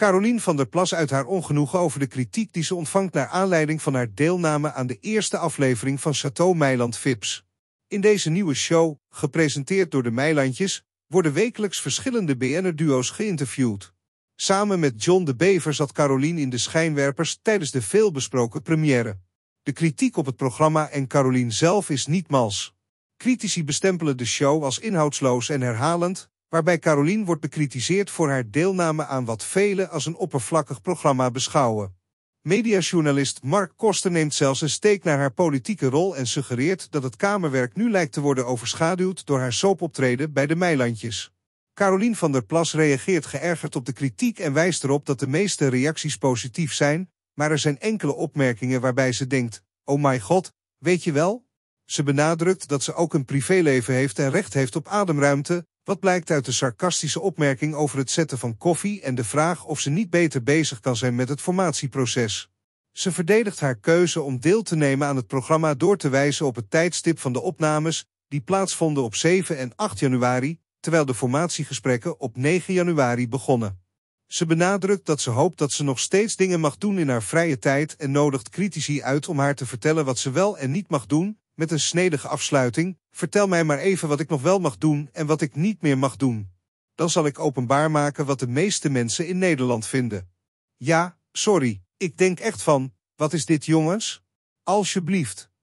Carolien van der Plas uit haar ongenoegen over de kritiek die ze ontvangt naar aanleiding van haar deelname aan de eerste aflevering van Chateau Meiland Vips. In deze nieuwe show, gepresenteerd door de Meilandjes, worden wekelijks verschillende BN'er-duo's geïnterviewd. Samen met John de Bever zat Carolien in de schijnwerpers tijdens de veelbesproken première. De kritiek op het programma en Carolien zelf is niet mals. Critici bestempelen de show als inhoudsloos en herhalend, waarbij Caroline wordt bekritiseerd voor haar deelname aan wat velen als een oppervlakkig programma beschouwen. Mediajournalist Mark Koster neemt zelfs een steek naar haar politieke rol en suggereert dat het Kamerwerk nu lijkt te worden overschaduwd door haar soapoptreden bij de Meilandjes. Carolien van der Plas reageert geërgerd op de kritiek en wijst erop dat de meeste reacties positief zijn, maar er zijn enkele opmerkingen waarbij ze denkt, oh my god, weet je wel? Ze benadrukt dat ze ook een privéleven heeft en recht heeft op ademruimte, wat blijkt uit de sarcastische opmerking over het zetten van koffie en de vraag of ze niet beter bezig kan zijn met het formatieproces. Ze verdedigt haar keuze om deel te nemen aan het programma door te wijzen op het tijdstip van de opnames die plaatsvonden op 7 en 8 januari, terwijl de formatiegesprekken op 9 januari begonnen. Ze benadrukt dat ze hoopt dat ze nog steeds dingen mag doen in haar vrije tijd en nodigt critici uit om haar te vertellen wat ze wel en niet mag doen, met een snedige afsluiting, vertel mij maar even wat ik nog wel mag doen en wat ik niet meer mag doen. Dan zal ik openbaar maken wat de meeste mensen in Nederland vinden. Ja, sorry, ik denk echt van, wat is dit jongens? Alsjeblieft.